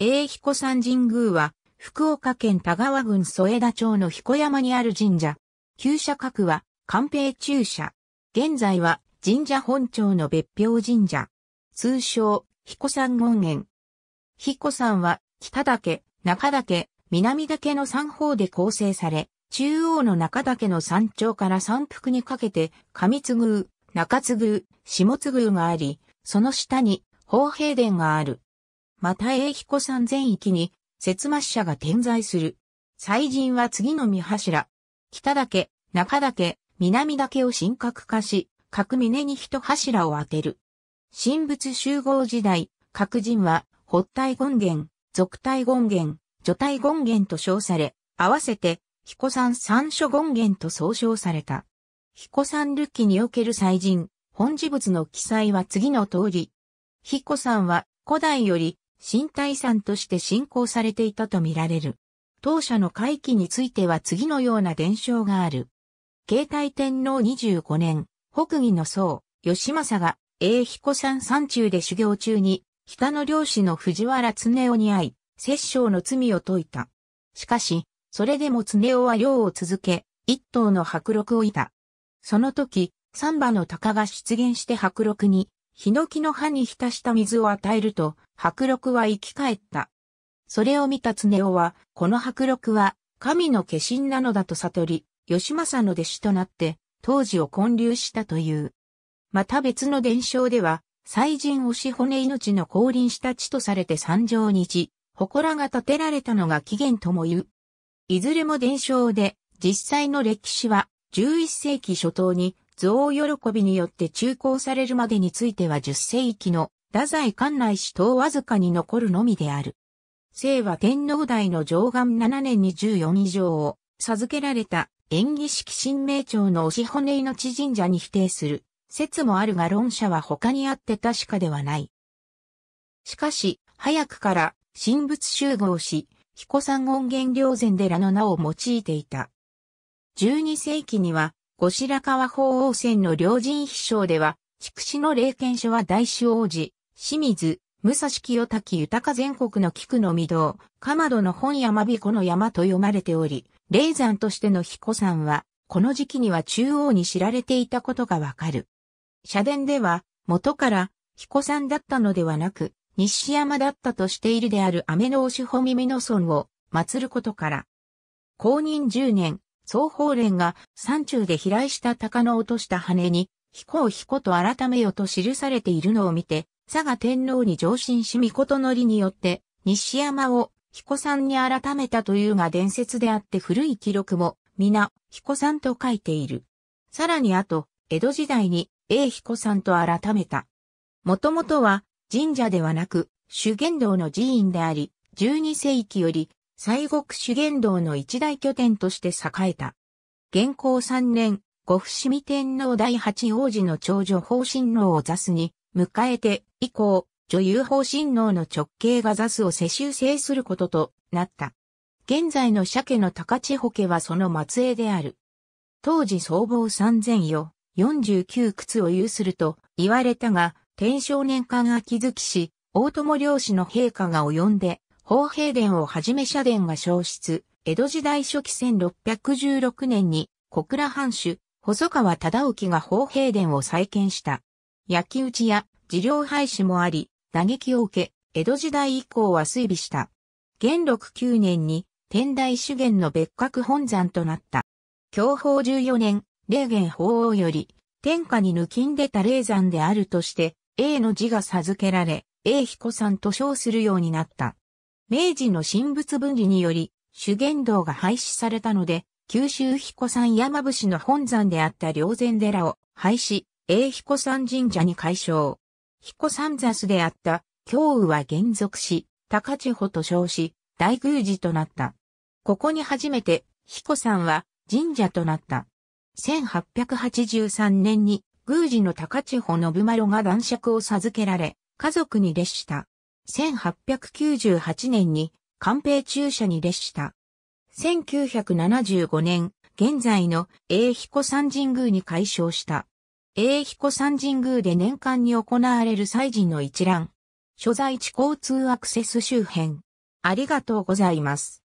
英彦山神宮は、福岡県田川郡添田町の彦山にある神社。旧社格は、官兵中社。現在は、神社本町の別表神社。通称、彦山権現。彦山は、北岳、中岳、南岳の三方で構成され、中央の中岳の山頂から山腹にかけて、上津宮、中津宮、下津宮があり、その下に、宝平殿がある。また英彦山全域に、節末社が点在する。祭神は次の三柱。北岳、中岳、南岳を神格化し、各峰に一柱を当てる。神仏集合時代、各人は、北体権限、俗体権限、女体権限と称され、合わせて、彦山三所権限と総称された。彦山ルッキにおける祭神、本事物の記載は次の通り。彦山は古代より新体産として信仰されていたとみられる。当社の回帰については次のような伝承がある。慶太天皇25年、北義の僧、吉政が、英彦山山中で修行中に、北の漁師の藤原常夫に会い、摂政の罪を解いた。しかし、それでも常夫は漁を続け、一頭の白録をいた。その時、三馬の鷹が出現して白録に、ヒノキの葉に浸した水を与えると、白禄は生き返った。それを見た常雄は、この白禄は、神の化身なのだと悟り、吉政の弟子となって、当時を建立したという。また別の伝承では、祭神押し骨命の降臨した地とされて三条日、祠が建てられたのが起源とも言う。いずれも伝承で、実際の歴史は11世紀初頭に贈与喜びによって中興されるまでについては10世紀の太宰館内史等わずかに残るのみである。聖は天皇代の上岸7年に14以上を授けられた演技式神明朝の押骨命神社に否定する説もあるが論者は他にあって確かではない。しかし、早くから神仏集合し、彦山権現良禅寺の名を用いていた。12世紀には後白河法王戦の両陣飛将では、筑紫の霊剣書は大主王子、清水、武蔵清滝豊全国の菊の御堂、かまどの本山彦の山と読まれており、霊山としての彦山は、この時期には中央に知られていたことがわかる。社殿では、元から彦山だったのではなく、西山だったとしているである雨の押し穂ミの村を祀ることから、公認10年、双方連が山中で飛来した鷹の落とした羽に、彦を彦と改めよと記されているのを見て、佐賀天皇に上申し御事のりによって、西山を彦さんに改めたというが伝説であって古い記録も、皆、彦さんと書いている。さらにあと、江戸時代に、英彦さんと改めた。もともとは、神社ではなく、修験道の寺院であり、12世紀より、西国修験道の一大拠点として栄えた。元寇三年、五伏見天皇第八王子の長女方針皇を座すに、迎えて、以降、女優方針皇の直系が座すを世襲制することとなった。現在の鮭の高千穂家はその末裔である。当時総合三千余、四十九靴を有すると言われたが、天正年間秋月し、大友領氏の陛下が及んで、法平殿をはじめ社殿が消失、江戸時代初期1616年に小倉藩主、細川忠興が法平殿を再建した。焼き討ちや事業廃止もあり、打撃を受け、江戸時代以降は衰微した。元禄9年に天台修験の別格本山となった。享保14年、霊元法王より、天下に抜きんでた霊山であるとして、A の字が授けられ、A 彦さんと称するようになった。明治の神仏分離により、修験道が廃止されたので、九州彦山山伏の本山であった霊前寺を廃止、英彦山神社に改称。彦山雑であった京羽は原属し、高千穂と称し、大宮寺となった。ここに初めて彦山は神社となった。1883年に宮司の高千穂信丸が男爵を授けられ、家族に列した。1898年に官兵中社に列した。1975年、現在の英彦山神宮に改称した。英彦山神宮で年間に行われる祭神の一覧。所在地交通アクセス周辺。ありがとうございます。